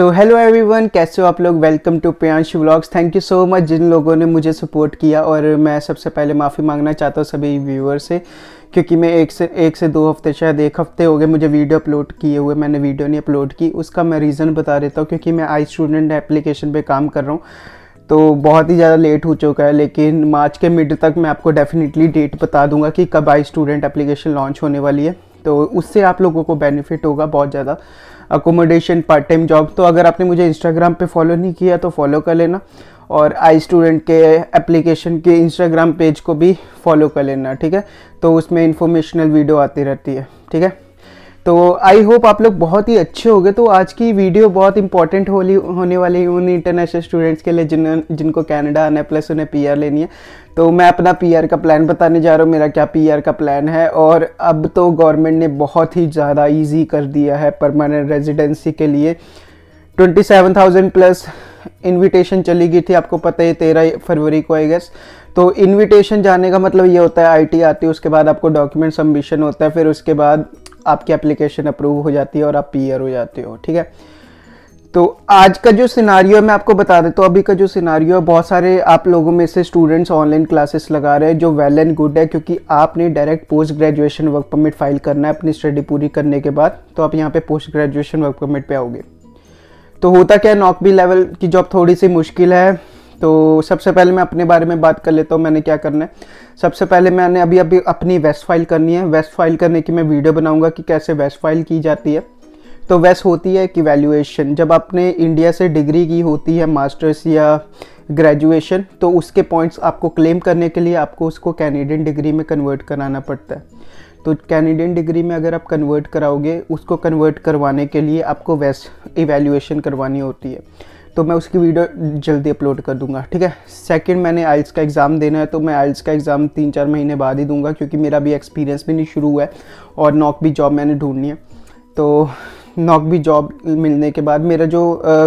so hello everyone कैसे हो आप लोग welcome to Priyansh vlogs thank you so much जिन लोगों ने मुझे सपोर्ट किया और मैं सबसे पहले माफ़ी मांगना चाहता हूँ सभी व्यूअर से क्योंकि मैं एक से एक से दो हफ्ते शायद एक हफ्ते हो गए मुझे वीडियो अपलोड किए हुए मैंने वीडियो नहीं अपलोड की उसका मैं रीज़न बता देता हूँ क्योंकि मैं आई स्टूडेंट एप्लीकेशन पर काम कर रहा हूँ तो बहुत ही ज़्यादा लेट हो चुका है लेकिन मार्च के मिड तक मैं आपको डेफिनेटली डेट बता दूंगा कि कब आई स्टूडेंट एप्लीकेशन लॉन्च होने वाली है तो उससे आप लोगों को बेनिफिट होगा बहुत ज़्यादा अकोमोडेशन पार्ट टाइम जॉब तो अगर आपने मुझे इंस्टाग्राम पे फॉलो नहीं किया तो फॉलो कर लेना और आई स्टूडेंट के एप्लीकेशन के इंस्टाग्राम पेज को भी फॉलो कर लेना ठीक है तो उसमें इंफॉर्मेशनल वीडियो आती रहती है ठीक है तो आई होप आप लोग बहुत ही अच्छे हो तो आज की वीडियो बहुत इंपॉर्टेंट होली होने वाली उन इंटरनेशनल स्टूडेंट्स के लिए जिन जिनको कनाडा आना है प्लस उन्हें पी लेनी है तो मैं अपना पी का प्लान बताने जा रहा हूँ मेरा क्या पी का प्लान है और अब तो गवर्नमेंट ने बहुत ही ज़्यादा ईजी कर दिया है परमानेंट रेजिडेंसी के लिए twenty seven thousand plus invitation चली गई थी आपको पता है तेरह फरवरी को आई गेस तो इनविटेशन जाने का मतलब ये होता है आईटी आती है उसके बाद आपको डॉक्यूमेंट सबमिशन होता है फिर उसके बाद आपकी एप्लीकेशन अप्रूव हो जाती है और आप पी e हो जाते हो ठीक है तो आज का जो सिनारियो है मैं आपको बता देता तो हूँ अभी का जो सिनारियो है बहुत सारे आप लोगों में से स्टूडेंट्स ऑनलाइन क्लासेस लगा रहे हैं जो वेल एंड गुड है क्योंकि आपने direct post graduation work permit file करना है अपनी स्टडी पूरी करने के बाद तो आप यहाँ पे पोस्ट ग्रेजुएशन वर्क परमिट पे आओगे तो होता क्या है लेवल की जॉब थोड़ी सी मुश्किल है तो सबसे पहले मैं अपने बारे में बात कर लेता हूँ मैंने क्या करना है सबसे पहले मैंने अभी अभी अपनी वेस्ट फाइल करनी है वेस्ट फाइल करने की मैं वीडियो बनाऊँगा कि कैसे वेस्ट फाइल की जाती है तो वेस्ट होती है कि वैल्यूएशन जब आपने इंडिया से डिग्री की होती है मास्टर्स या ग्रेजुएशन तो उसके पॉइंट्स आपको क्लेम करने के लिए आपको उसको कैनेडियन डिग्री में कन्वर्ट कराना पड़ता है तो कैनेडियन डिग्री में अगर आप कन्वर्ट कराओगे उसको कन्वर्ट करवाने के लिए आपको वेस्ट इवेल्यूएशन करवानी होती है तो मैं उसकी वीडियो जल्दी अपलोड कर दूंगा ठीक है सेकंड मैंने आइल्स का एग्ज़ाम देना है तो मैं आइल्स का एग्ज़ाम तीन चार महीने बाद ही दूंगा क्योंकि मेरा भी एक्सपीरियंस भी नहीं शुरू हुआ है और नॉक भी जॉब मैंने ढूंढनी है तो नौकरी जॉब मिलने के बाद मेरा जो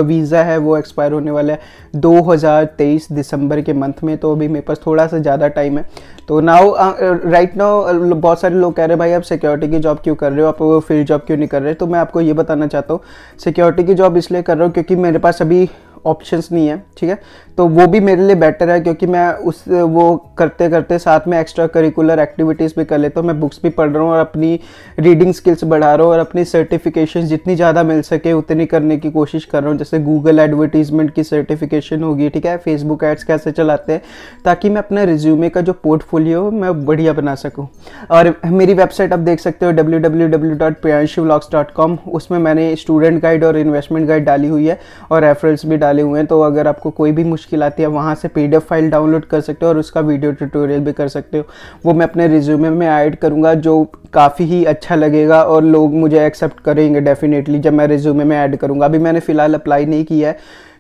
वीज़ा है वो एक्सपायर होने वाला है 2023 दिसंबर के मंथ में तो अभी मेरे पास थोड़ा सा ज़्यादा टाइम है तो नाउ राइट नाउ बहुत सारे लोग कह रहे हैं भाई आप सिक्योरिटी की जॉब क्यों कर रहे हो आप फील्ड जॉब क्यों नहीं कर रहे तो मैं आपको ये बताना चाहता हूँ सिक्योरिटी की जॉब इसलिए कर रहा हूँ क्योंकि मेरे पास अभी ऑप्शंस नहीं है ठीक है तो वो भी मेरे लिए बेटर है क्योंकि मैं उस वो करते करते साथ में एक्स्ट्रा करिकुलर एक्टिविटीज़ भी कर लेता हूँ मैं बुक्स भी पढ़ रहा हूँ और अपनी रीडिंग स्किल्स बढ़ा रहा हूँ और अपनी सर्टिफिकेशन जितनी ज़्यादा मिल सके उतनी करने की कोशिश कर रहा हूँ जैसे गूगल एडवर्टीज़मेंट की सर्टिफिकेशन होगी ठीक है फेसबुक एड्स कैसे चलाते हैं ताकि मैं अपना रिज्यूमे का जो पोर्टफोलियो मैं बढ़िया बना सकूँ और मेरी वेबसाइट आप देख सकते हो W W W dot dot com उसमें मैंने स्टूडेंट गाइड और इन्वेस्टमेंट गाइड डाली हुई है और रेफरेंस भी डाल डाले हुए हैं तो अगर आपको कोई भी मुश्किल आती है वहाँ से पी फाइल डाउनलोड कर सकते हो और उसका वीडियो ट्यूटोरियल भी कर सकते हो वो मैं अपने रिज्यूमे में ऐड करूँगा जो काफ़ी ही अच्छा लगेगा और लोग मुझे एक्सेप्ट करेंगे डेफिनेटली जब मैं रिज्यूमे में ऐड करूँगा अभी मैंने फ़िलहाल अप्लाई नहीं किया है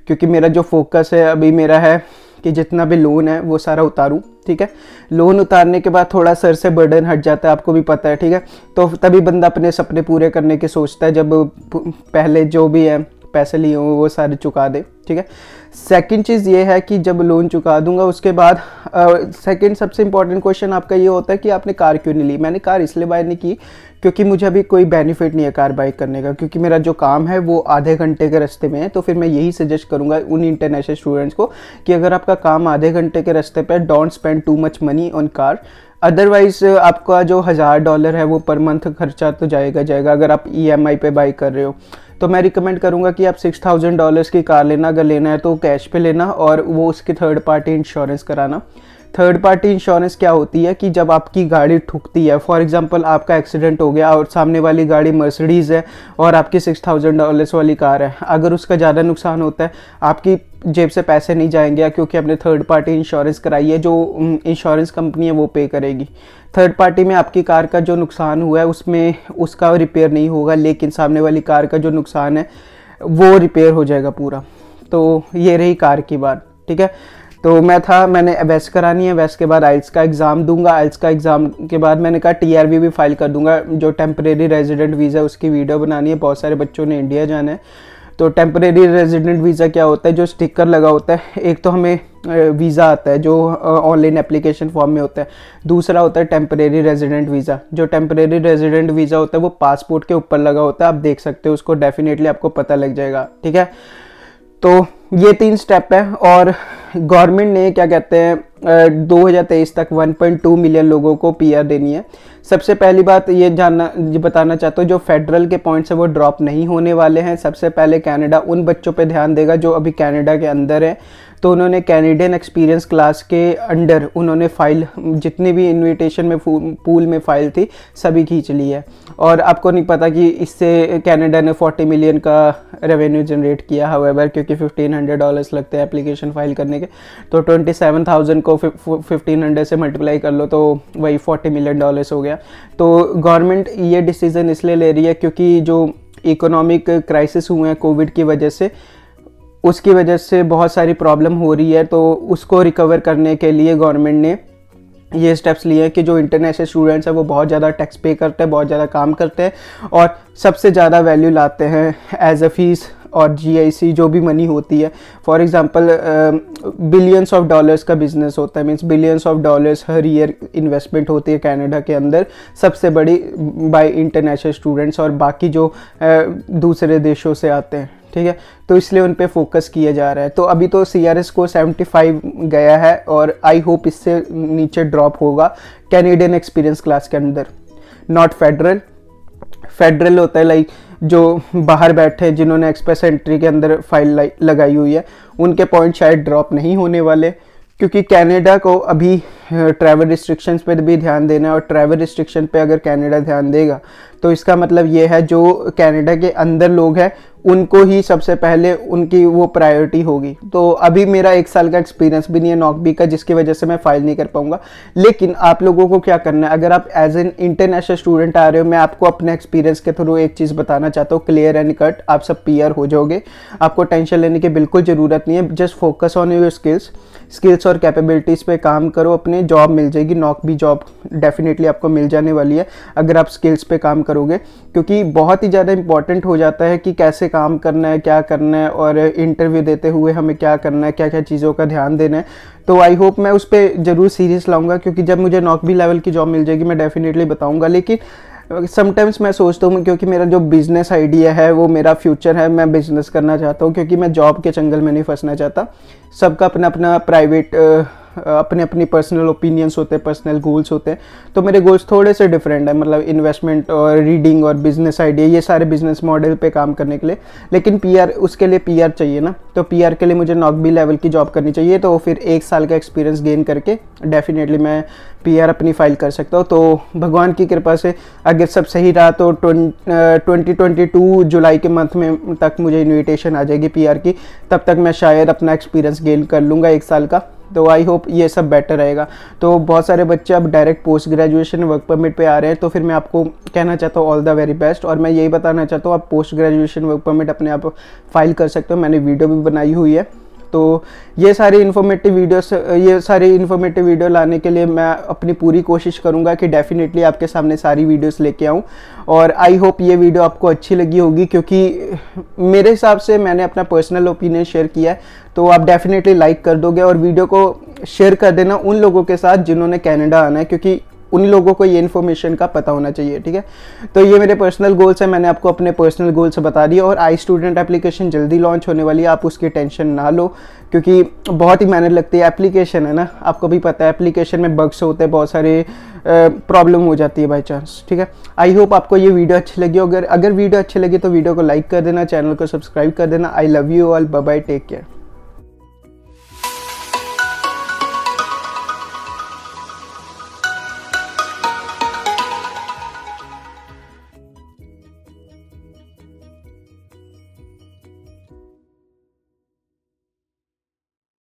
क्योंकि मेरा जो फोकस है अभी मेरा है कि जितना भी लोन है वो सारा उतारूँ ठीक है लोन उतारने के बाद थोड़ा सर से बर्डन हट जाता है आपको भी पता है ठीक है तो तभी बंदा अपने सपने पूरे करने के सोचता है जब पहले जो भी है पैसे लिए हों वो सारे चुका दे ठीक है सेकंड चीज़ ये है कि जब लोन चुका दूंगा उसके बाद सेकंड सबसे इंपॉर्टेंट क्वेश्चन आपका ये होता है कि आपने कार क्यों नहीं ली मैंने कार इसलिए बाय नहीं की क्योंकि मुझे अभी कोई बेनिफिट नहीं है कार बाइक करने का क्योंकि मेरा जो काम है वो आधे घंटे के रास्ते में है तो फिर मैं यही सजेस्ट करूँगा उन इंटरनेशनल स्टूडेंट्स को कि अगर आपका काम आधे घंटे के रास्ते पर don't spend too much money on car otherwise आपका जो हज़ार डॉलर है वो पर मंथ खर्चा तो जाएगा जाएगा अगर आप ई एम आई पर बाई कर रहे हो तो मैं रिकमेंड करूँगा कि आप सिक्स थाउजेंड डॉलर्स की कार लेना अगर लेना है तो कैश पे लेना और वो उसकी थर्ड पार्टी इंश्योरेंस कराना थर्ड पार्टी इंश्योरेंस क्या होती है कि जब आपकी गाड़ी ठुकती है फॉर एग्जांपल आपका एक्सीडेंट हो गया और सामने वाली गाड़ी मर्सिडीज़ है और आपकी सिक्स थाउजेंड डॉलर्स वाली कार है अगर उसका ज़्यादा नुकसान होता है आपकी जेब से पैसे नहीं जाएंगे क्योंकि आपने थर्ड पार्टी इंश्योरेंस कराई है जो इंश्योरेंस कंपनी है वो पे करेगी थर्ड पार्टी में आपकी कार का जो नुकसान हुआ है उसमें उसका रिपेयर नहीं होगा लेकिन सामने वाली कार का जो नुकसान है वो रिपेयर हो जाएगा पूरा तो ये रही कार की बात ठीक है तो मैं था मैंने वैस करानी है वैस के बाद आइल्स का एग्ज़ाम दूंगा आइल्स का एग्ज़ाम के बाद मैंने कहा टीआरवी भी फाइल कर दूंगा जो टेम्परेरी रेजिडेंट वीज़ा उसकी वीडियो बनानी है बहुत सारे बच्चों ने इंडिया जाना है तो टेम्परेरी रेजिडेंट वीज़ा क्या होता है जो स्टिकर लगा होता है एक तो हमें वीज़ा आता है जो ऑनलाइन एप्लीकेशन फॉर्म में होता है दूसरा होता है टेम्परेरी रेजिडेंट वीज़ा जो टेम्परेरी रेजिडेंट वीज़ा होता है वो पासपोर्ट के ऊपर लगा होता है आप देख सकते हो उसको डेफिनेटली आपको पता लग जाएगा ठीक है तो ये तीन स्टेप है और गवर्नमेंट ने क्या कहते हैं 2023 तक 1.2 मिलियन लोगों को पीआर देनी है सबसे पहली बात ये जानना ये बताना चाहता हूँ जो फेडरल के पॉइंट्स हैं वो ड्रॉप नहीं होने वाले हैं सबसे पहले कनाडा उन बच्चों पे ध्यान देगा जो अभी कनाडा के अंदर है तो उन्होंने कैनेडियन एक्सपीरियंस क्लास के अंडर उन्होंने फ़ाइल जितनी भी इन्विटेशन में पूल में फ़ाइल थी सभी खींच ली है और आपको नहीं पता कि इससे कैनेडा ने 40 मिलियन का रेवेन्यू जनरेट किया हवेवर क्योंकि 1500 डॉलर्स लगते हैं एप्लीकेशन फाइल करने के तो 27,000 को 1500 से मल्टीप्लाई कर लो तो वही 40 मिलियन डॉलर्स हो गया तो गवर्नमेंट ये डिसीज़न इसलिए ले रही है क्योंकि जो इकोनॉमिक क्राइसिस हुए हैं कोविड की वजह से उसकी वजह से बहुत सारी प्रॉब्लम हो रही है तो उसको रिकवर करने के लिए गवर्नमेंट ने ये स्टेप्स लिए हैं कि जो इंटरनेशनल स्टूडेंट्स हैं वो बहुत ज़्यादा टैक्स पे करते हैं बहुत ज़्यादा काम करते हैं और सबसे ज़्यादा वैल्यू लाते हैं एज अ फीस और जीआईसी जो भी मनी होती है for example billions of dollars का बिजनेस होता है मीन्स बिलियंस ऑफ डॉलर्स हर ईयर इन्वेस्टमेंट होती है कनाडा के अंदर सबसे बड़ी बाय इंटरनेशनल स्टूडेंट्स और बाकी जो uh, दूसरे देशों से आते हैं ठीक है तो इसलिए उन पर फोकस किया जा रहा है तो अभी तो सी आर एस को सेवेंटी फाइव गया है और आई होप इससे नीचे ड्रॉप होगा कैनेडियन एक्सपीरियंस क्लास के अंदर नॉट फेडरल फेडरल होता है लाइक जो बाहर बैठे हैं जिन्होंने एक्सप्रेस एंट्री के अंदर फाइल लगाई हुई है उनके पॉइंट शायद ड्रॉप नहीं होने वाले क्योंकि कनाडा को अभी ट्रैवल रिस्ट्रिक्शंस पर भी ध्यान देना है और ट्रैवल रिस्ट्रिक्शन पे अगर कनाडा ध्यान देगा तो इसका मतलब ये है जो कनाडा के अंदर लोग हैं उनको ही सबसे पहले उनकी वो प्रायोरिटी होगी तो अभी मेरा एक साल का एक्सपीरियंस भी नहीं है नॉकबी का जिसकी वजह से मैं फाइल नहीं कर पाऊंगा लेकिन आप लोगों को क्या करना है अगर आप एज एन इंटरनेशनल स्टूडेंट आ रहे हो मैं आपको अपने एक्सपीरियंस के थ्रू एक चीज़ बताना चाहता हूँ क्लियर एंड कट आप सब क्लियर हो जाओगे आपको टेंशन लेने की बिल्कुल ज़रूरत नहीं है just focus on your skills skills और कैपेबिलिटीज़ पे काम करो अपने जॉब मिल जाएगी नॉक भी जॉब डेफिनेटली आपको मिल जाने वाली है अगर आप स्किल्स पे काम करोगे क्योंकि बहुत ही ज़्यादा इंपॉर्टेंट हो जाता है कि कैसे काम करना है क्या करना है और इंटरव्यू देते हुए हमें क्या करना है क्या क्या चीज़ों का ध्यान देना है तो आई होप मैं उस पर ज़रूर सीरियस लाऊंगा क्योंकि जब मुझे नौकरी लेवल की जॉब मिल जाएगी मैं डेफिनेटली बताऊँगा लेकिन समटाइम्स मैं सोचता हूँ क्योंकि मेरा जो बिज़नेस आइडिया है वो मेरा फ्यूचर है मैं बिज़नेस करना चाहता हूँ क्योंकि मैं जॉब के चंगल में नहीं फंसना चाहता सबका अपना अपना प्राइवेट अपने अपनी पर्सनल ओपिनियंस होते हैं पर्सनल गोल्स होते हैं तो मेरे गोल्स थोड़े से डिफरेंट है मतलब इन्वेस्टमेंट और रीडिंग और बिजनेस आइडिया ये सारे बिजनेस मॉडल पे काम करने के लिए लेकिन पी उसके लिए पी चाहिए ना तो पी के लिए मुझे नॉकबी लेवल की जॉब करनी चाहिए तो फिर एक साल का एक्सपीरियंस गेन करके डेफिनेटली मैं पी अपनी फाइल कर सकता हूँ तो भगवान की कृपा से अगर सब सही रहा तो ट्वेंटी ट्वेंटी टू जुलाई के मंथ में तक मुझे इन्विटेशन आ जाएगी पी की तब तक मैं शायद अपना एक्सपीरियंस गेन कर लूँगा एक साल का तो आई होप ये सब बेटर रहेगा तो बहुत सारे बच्चे अब direct post graduation work permit पे आ रहे हैं तो फिर मैं आपको कहना चाहता हूँ ऑल द वेरी बेस्ट और मैं यही बताना चाहता हूँ आप पोस्ट ग्रेजुएशन वर्क परमिट अपने आप फाइल कर सकते हो मैंने वीडियो भी बनाई हुई है तो ये सारी इन्फॉर्मेटिव वीडियोस ये सारी इन्फॉर्मेटिव वीडियो लाने के लिए मैं अपनी पूरी कोशिश करूँगा कि डेफिनेटली आपके सामने सारी वीडियोस लेके आऊँ और आई होप ये वीडियो आपको अच्छी लगी होगी क्योंकि मेरे हिसाब से मैंने अपना पर्सनल ओपिनियन शेयर किया है तो आप डेफिनेटली लाइक कर दोगे और वीडियो को शेयर कर देना उन लोगों के साथ जिन्होंने कैनेडा आना है क्योंकि उन लोगों को ये इन्फॉर्मेशन का पता होना चाहिए ठीक है तो ये मेरे पर्सनल गोल्स हैं मैंने आपको अपने पर्सनल गोल्स बता दिए और आई स्टूडेंट एप्लीकेशन जल्दी लॉन्च होने वाली है आप उसकी टेंशन ना लो क्योंकि बहुत ही मेहनत लगती है एप्लीकेशन है ना आपको भी पता है एप्लीकेशन में बग्स होते हैं बहुत सारे प्रॉब्लम हो जाती है बाई चांस ठीक है आई होप आपको ये वीडियो अच्छी लगी अगर अगर वीडियो अच्छी लगी तो वीडियो को लाइक कर देना चैनल को सब्सक्राइब कर देना I love you all bye take care